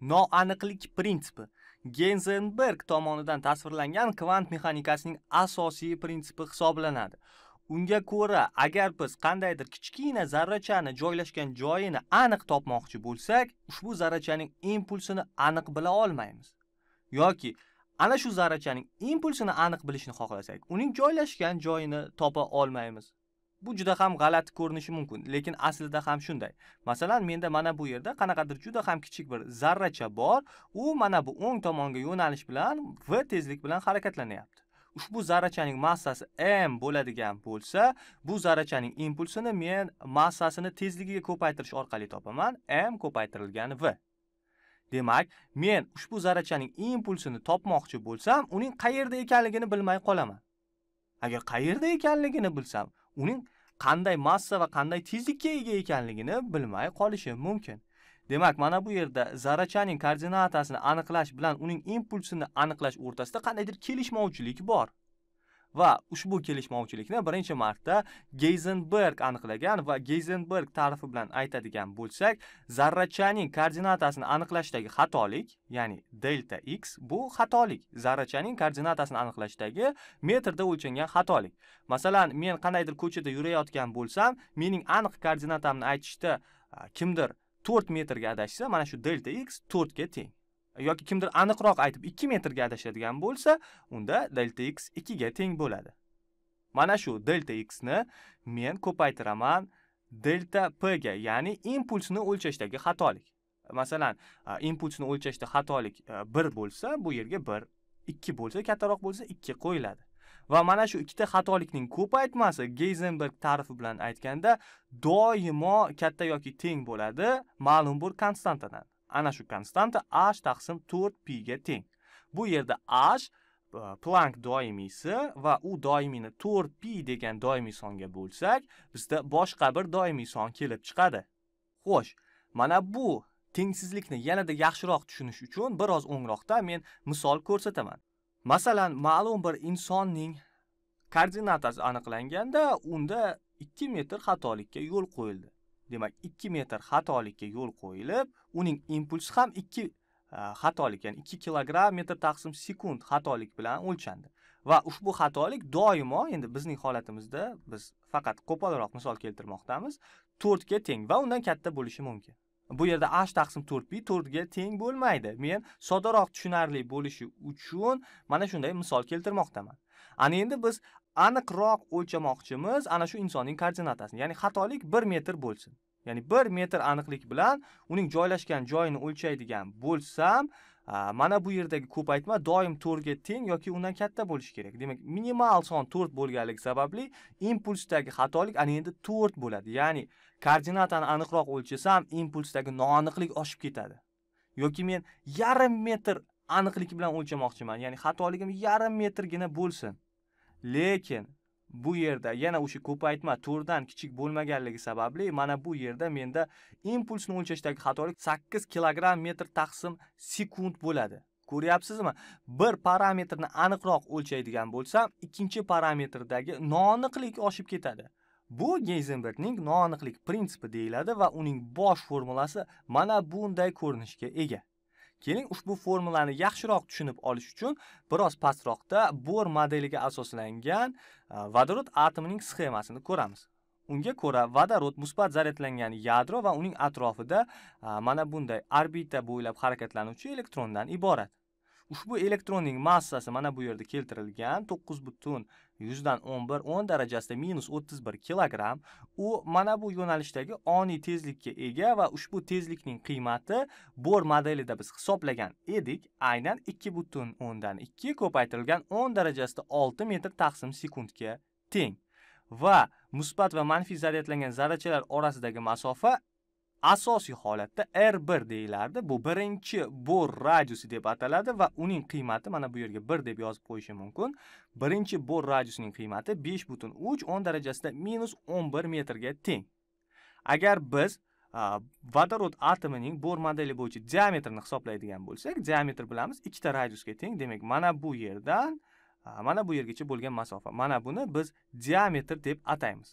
noaniqlik prinsipi genzenberg tomonidan tasvirlangan kvant mexanikasining asosiy prinsipi hisoblanadi. Unga ko'ra, agar biz qandaydir kichkina zarrachani joylashgan joyini aniq topmoqchi bo'lsak, ushbu zarrachaning impulsini aniq bila olmaymiz. yoki ana shu zarrachaning impulsini aniq bilishni xohlasak, uning joylashgan joyini topa olmaymiz. bu juda ham g'alati ko'rinishi mumkin lekin aslida ham shunday masalan menda mana bu yerda qanaqadir juda ham kichik bir zarracha bor u mana bu o'ng tomonga yo'nalish bilan v tezlik bilan harakatlanyapti ushbu zarrachaning massasi m bo'ladigan bo'lsa bu zarrachaning impulsini men massasini tezligiga ko'paytirish orqali topaman m ko'paytirilgan v demak men ushbu zarrachaning impulsini topmoqchi bo'lsam uning qayerda ekanligini bilmay qolaman agar qayerda ekanligini bilsam uning qanday massa va qanday tezlikka ega ekanligini bilmay qolishi mumkin demak mana bu yerda zarachaning koordinatasini aniqlash bilan uning impulsini aniqlash o'rtasida qandaydir kelishmovchilik bor va ushbu kelishmovchilikni birinchi marta Geisenberg aniqlagan va Geisenberg tarifi bilan aytadigan bo'lsak, zarrachaning koordinatasini aniqlashdagi xatolik, ya'ni delta x bu xatolik. Zarrachaning koordinatasini aniqlashdagi metrda o'lchangan xatolik. Masalan, men qandaydir ko'chada yurayotgan bo'lsam, mening aniq koordinatamni aytishda kimdir 4 metrga adashsa, mana shu delta x 4 ga teng. yoki kimdir aniqroq aytib 2 metrga adashadigan bo'lsa unda delta x 2 ga teng bo'ladi mana shu delta x ni men ko'paytiraman delta p ga ya'ni impulsni o'lchashdagi xatolik masalan impulsni o'lchashda xatolik 1 bo'lsa bu yerga 1 2 bo'lsa kattaroq bo'lsa 2 qo'yiladi va mana shu ikkita xatolikning ko'paytmasi geyzenberg tarifi bilan aytganda doimo katta yoki teng bo'ladi ma'lum bir konstantadan ana shu konstanta h taqsim 4 pi ga teng bu yerda h e, plank doimiysi va u doimiyni 4 pi degan doimiy songa bo'lsak bizda boshqa bir doimiy son kelib chiqadi xo'sh mana bu tengsizlikni yanada yaxshiroq tushunish uchun biroz o'ngroqda men misol ko'rsataman masalan ma'lum bir insonning koordinatasi aniqlanganda unda 2 metr xatolikka yo'l qo'yildi demak 2 metr xatolikka yo'l qo'yilib uning impulsi ham 2 e, xatolik ya'ni 2 kilogramm metr taqsim sekund xatolik bilan o'lchandi va ushbu xatolik doimo endi bizning holatimizda biz faqat qo'polroq misol keltirmoqdamiz 4 ga teng va undan katta bo'lishi mumkin bu yerda h taqsim 4 pi 4 ga teng bo'lmaydi men soddaroq tushunarli bo'lishi uchun mana shunday misol keltirmoqdaman ana endi biz aniqroq o'lchamoqchimiz ana shu insonning koordinatasini ya'ni xatolik 1 metr bo'lsin ya'ni 1 metr aniqlik bilan uning joylashgan joyini o'lchaydigan bo'lsam mana bu yerdagi ko'paytma doim 4 ga teng yoki undan katta bo'lishi kerak demak minimal son 4 bo'lganligi sababli impulsdagi xatolik ana endi 4 bo'ladi ya'ni koordinatani aniqroq o'lchasam impulsdagi noaniqlik oshib ketadi yoki men yarim metr aniqlik bilan o'lchamoqchiman ya'ni xatoligim yarim metrgina bo'lsin lekin bu yerda yana o'sha ko'paytma to'rdan kichik bo'lmaganligi sababli mana bu yerda menda impulsni o'lchashdagi xatolik sakkiz kilogramm metr taqsim sekund bo'ladi ko'ryapsizmi bir parametrni aniqroq o'lchaydigan bo'lsam ikkinchi parametrdagi noaniqlik oshib ketadi bu geyzenbergning noaniqlik prinsipi deyiladi va uning bosh formulasi mana bunday ko'rinishga ega Keling ushbu formulani yaxshiroq tushunib olish uchun biroz pastroqda Bohr modeliga asoslangan e, vodorod atomining sxemasini ko'ramiz. Unga ko'ra vodorod musbat zaryadlangan yadro va uning atrofida e, mana bunday orbita bo'ylab harakatlanuvchi elektrondan iborat. ushbu elektronning massasi mana bu yerda keltirilgan to'qqiz butun yuzdan o'n bir o'n darajasida minus o'ttiz bir kilogramm u mana bu yo'nalishdagi oniy tezlikka ega va ushbu tezlikning qiymati bor modelida biz hisoblagan edik aynan ikki butun o'ndan ikki ko'paytirilgan o'n darajasida olti metr taqsim sekundga teng va musbat va manfiy zaryadlangan zarrachalar orasidagi masofa asosiy holatda R1 deyilardi. Bu birinchi bor radiusi deb ataladi va uning qiymati mana bu yerga 1 deb yozib qo'yishim mumkin. Birinchi bor radiusining qiymati 5.3 10 darajasida minus 11 metrga teng. Agar biz vodorod atomining bor modeli bo'yicha diametrini hisoblaydigan bo'lsak, diametr bilamiz 2 ta radiusga teng. Demak, mana bu yerdan mana bu yergacha bo'lgan masofa. Mana buni biz diametr deb ataymiz.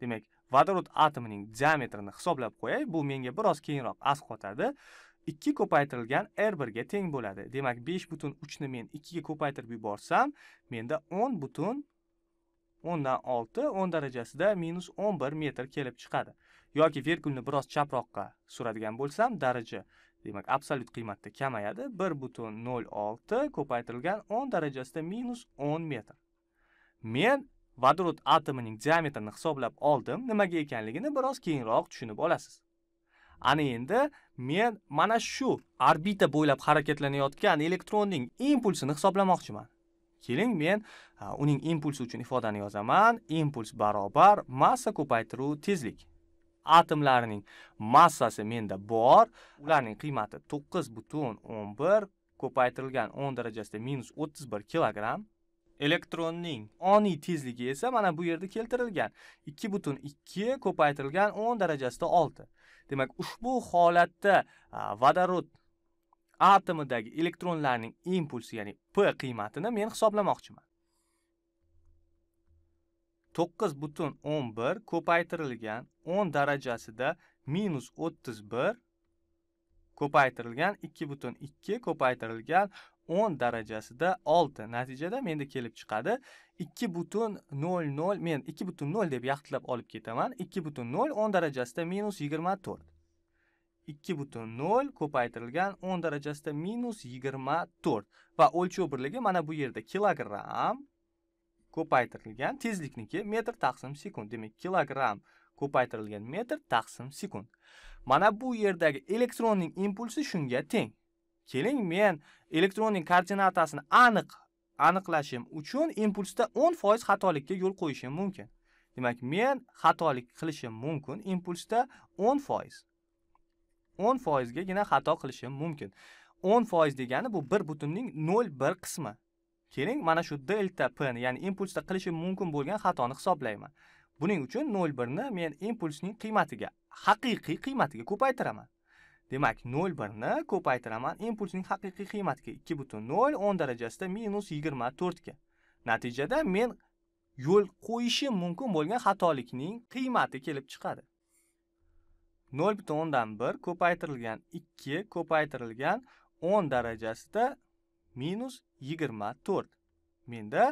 Demak, vodorod atomining diametrini hisoblab qo'yay bu menga biroz keyinroq asqotadi ikki ko'paytirilgan r birga teng bo'ladi demak besh butun uchni men ikkiga ko'paytirib yuborsam menda o'n butun o'ndan olti o'n darajasida minus o'n bir metr kelib chiqadi yoki virgulni biroz chaproqqa suradigan bo'lsam daraja demak absolyut qiymatda kamayadi bir butun nol olti ko'paytirilgan o'n darajasida minus o'n metr men Vodorod atomining diametrini hisoblab oldim. Nimaga ekanligini biroz keyinroq tushunib olasiz. Ana endi men mana shu orbita bo'ylab harakatlanayotgan elektronning impulsini hisoblamoqchiman. Keling men a, uning impulsi uchun ifodani yozaman. Impuls barobar massa ko'paytiruv tezlik. Atomlarning massasi menda bor. Ularning qiymati 9.11 ko'paytirilgan 10 darajasida -31 kilogramm. elektronning oniy tezligi esa mana bu yerda keltirilgan ikki butun ikki ko'paytirilgan o'n darajasida olti demak ushbu holatda vodorod atomidagi elektronlarning impulsi ya'ni p qiymatini men hisoblamoqchiman to'qqiz butun o'n bir ko'paytirilgan o'n darajasida minus o'ttiz bir ko'paytirilgan ikki butun ikki ko'paytirilgan o'n darajasida olti natijada menda kelib chiqadi ikki butun nol nol men ikki butun nol deb yaxtilab olib ketaman ikki butun nol o'n darajasida minus yigirma to'rt ikki butun nol ko'paytirilgan o'n darajasida minus yigirma to'rt va o'lchov birligi mana bu yerda kilogramm ko'paytirilgan tezlikniki metr taqsim sekund demak kilogramm ko'paytirilgan metr taqsim sekund mana bu yerdagi elektronning impulsi shunga teng Keling men elektronning koordinatasini aniq aniqlashim uchun impulsda 10% xatolikka yo'l qo'yishim mumkin. Demak, men xatolik qilishim mumkin impulsda 10%. 10%gagina xato qilishim mumkin. 10% degani bu 1 butunning 0.1 qismi. Keling, mana shu delta p ni, ya'ni impulsda qilishim mumkin bo'lgan xatoni hisoblayman. Buning uchun 0.1 ni men impulsning qiymatiga, haqiqiy qiymatiga ko'paytiraman. Demak, 0,1 ni ko'paytiraman impulsning haqiqiy qiymatiga 2.0 darajasida minus 24 ga. Natijada men yo'l qo'yishim mumkin bo'lgan xatolikning qiymati kelib chiqadi. 0.1 dan 1 ko'paytirilgan 2 ko'paytirilgan 10 darajasida minus 24. Menda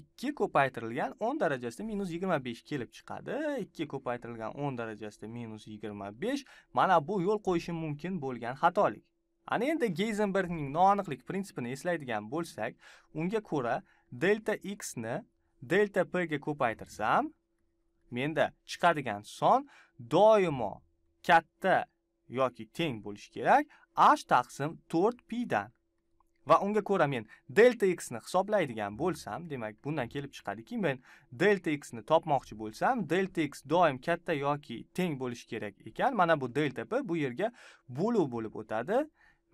ikki ko'paytirilgan o'n darajasida minus yigirma besh kelib chiqadi ikki ko'paytirilgan o'n darajasida minus yigirma besh mana bu yo'l qo'yishi mumkin bo'lgan xatolik ana endi geyzenbergning noaniqlik prinsipini eslaydigan bo'lsak unga ko'ra delta x ni delta p ga ko'paytirsam menda chiqadigan son doimo katta yoki teng bo'lishi kerak h taqsim to'rt pidan va unga ko'ra men delta x ni hisoblaydigan bo'lsam, demak, bundan kelib chiqadiki, men delta x ni topmoqchi bo'lsam, delta x doim katta yoki teng bo'lishi kerak ekan. Mana bu delta p bu yerga bo'luv bo'lib o'tadi.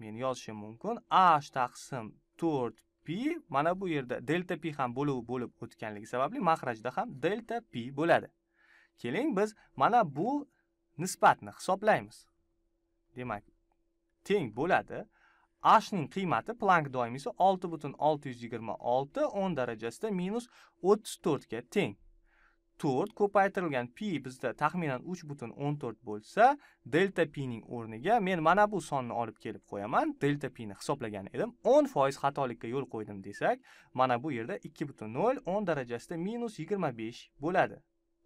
Men yozishim mumkin h taqsim 4 p mana bu yerda delta p ham bo'luv bo'lib o'tganligi sababli mahrajda ham delta p bo'ladi. Keling biz mana bu nisbatni hisoblaymiz. Demak, teng bo'ladi. h ning qiymati plank doimisi 6,626 10 darajasida minus 34 ga teng 4 ko'paytirilgan pi bizda taxminan 3,14 bo'lsa, delta p ning o'rniga men mana bu sonni olib kelib qo'yaman. Delta p ni hisoblagan edim. 10% xatolikka yo'l qo'ydim desak, mana bu yerda 2,0 10 darajasida minus -25 bo'ladi.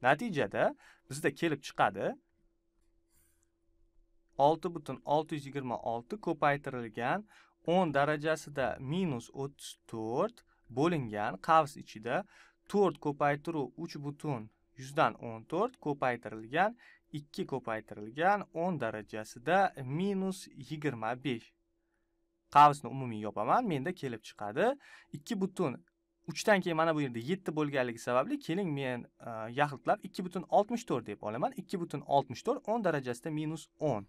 Natijada bizda kelib chiqadi 6 bütün 626 kopaytırılgan 10 derecesi de minus 34 bölüngen kavs içi de 4 kopaytırı 3 bütün 100'dan 14 kopaytırılgan 2 kopaytırılgan 10 derecesi de minus 25. Qavsini umumiy yopaman, menda kelib chiqadi. 2 butun 3 dan keyin mana bu yerda 7 bo'lganligi sababli keling men e, yaxlitlab 2 butun 64 deb olaman. 2 butun 64 10 darajasida minus 10.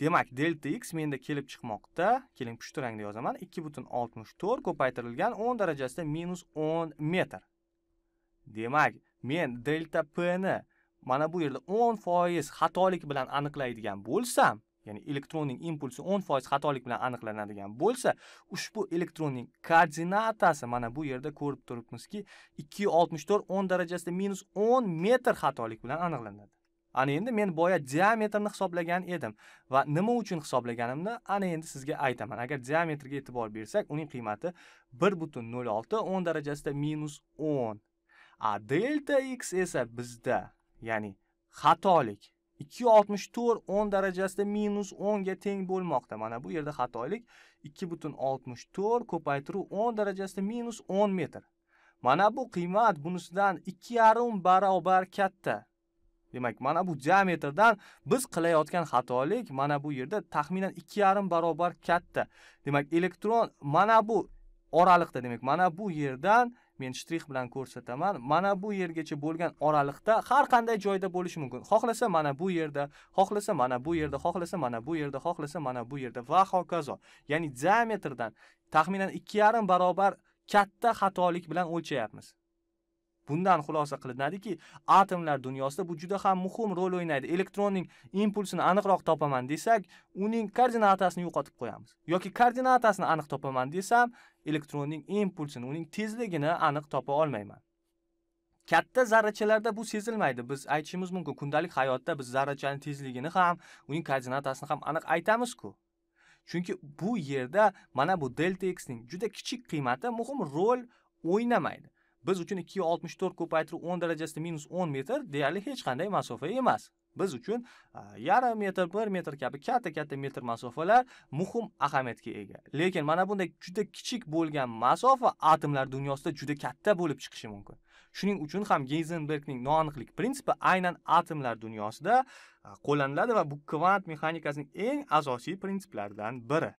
demak delta x menda kelib chiqmoqda keling pushti rangda yozaman ikki butun oltmish to'rt ko'paytirilgan o'n darajasida minus o'n metr demak men delta p ni mana bu yerda o'n foiz xatolik bilan aniqlaydigan bo'lsam ya'ni elektronning impulsi 10% xatolik bilan aniqlanadigan bo'lsa, ushbu elektronning koordinatasi mana bu yerda ko'rib turibmizki, 264 10 darajasida -10 metr xatolik bilan aniqlanadi. ana endi men boya diametrni hisoblagan edim va nima uchun hisoblaganimni ana endi sizga aytaman agar diametrga e'tibor bersak uning qiymati bir butun nol olti o'n darajasida minus o'n a delta x esa bizda ya'ni xatolik ikki yuz oltmish to'rt o'n darajasida minus o'nga teng bo'lmoqda mana bu yerda xatolik ikki butun oltmish to'rt ko'paytiruv o'n darajasida minus o'n metr mana bu qiymat bunisidan ikki yarim barobar katta demak mana bu diametrdan biz qilayotgan xatolik mana bu yerda taxminan ikki yarim barobar katta demak elektron mana bu oraliqda demak mana bu yerdan men shtrix bilan ko'rsataman mana bu yergacha bo'lgan oraliqda har qanday joyda bo'lishi mumkin xohlasa mana bu yerda xohlasa mana bu yerda xohlasa mana bu yerda xohlasa mana bu yerda va hokazo ya'ni diametrdan taxminan ikki yarim barobar katta xatolik bilan o'lchayapmiz Bundan xulosa qilinadiki, atomlar dunyosida bu juda ham muhim rol o'ynaydi. Elektronning impulsini aniqroq topaman desak, uning koordinatasini yo'qotib qo'yamiz. yoki koordinatasini aniq topaman desam, elektronning impulsini, uning tezligini aniq topa olmayman. katta zarrachalarda bu sezilmaydi biz aytishimiz mumkin kundalik hayotda biz zarrachani tezligini ham uning koordinatasini ham aniq aytamizku chunki bu yerda mana bu delta x ning juda kichik qiymati muhim rol o'ynamaydi biz uchun 264 yu oltmish ko'paytirib 10 darajasida minus 10 metr deyarli hech qanday masofa emas biz uchun yarim metr bir metr kabi katta katta metr masofalar muhim ahamiyatga ega lekin mana bunday juda kichik bo'lgan masofa atomlar dunyosida juda katta bo'lib chiqishi mumkin shuning uchun ham geyzenbergning noaniqlik prinsipi aynan atomlar dunyosida qo'llaniladi va bu kvant mexanikasining eng asosiy prinsiplaridan biri